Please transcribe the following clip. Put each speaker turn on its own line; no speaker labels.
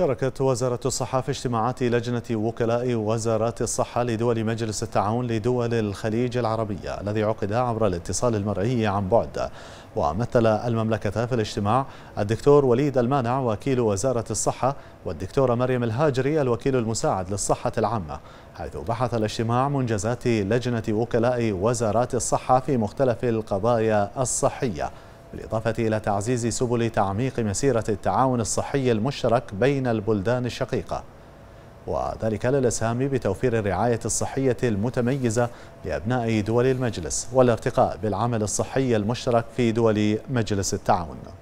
شاركت وزارة الصحة في اجتماعات لجنة وكلاء وزارات الصحة لدول مجلس التعاون لدول الخليج العربية الذي عقد عبر الاتصال المرئي عن بعد ومثل المملكة في الاجتماع الدكتور وليد المانع وكيل وزارة الصحة والدكتورة مريم الهاجري الوكيل المساعد للصحة العامة حيث بحث الاجتماع منجزات لجنة وكلاء وزارات الصحة في مختلف القضايا الصحية بالإضافة إلى تعزيز سبل تعميق مسيرة التعاون الصحي المشترك بين البلدان الشقيقة وذلك للإسهام بتوفير الرعاية الصحية المتميزة لأبناء دول المجلس والارتقاء بالعمل الصحي المشترك في دول مجلس التعاون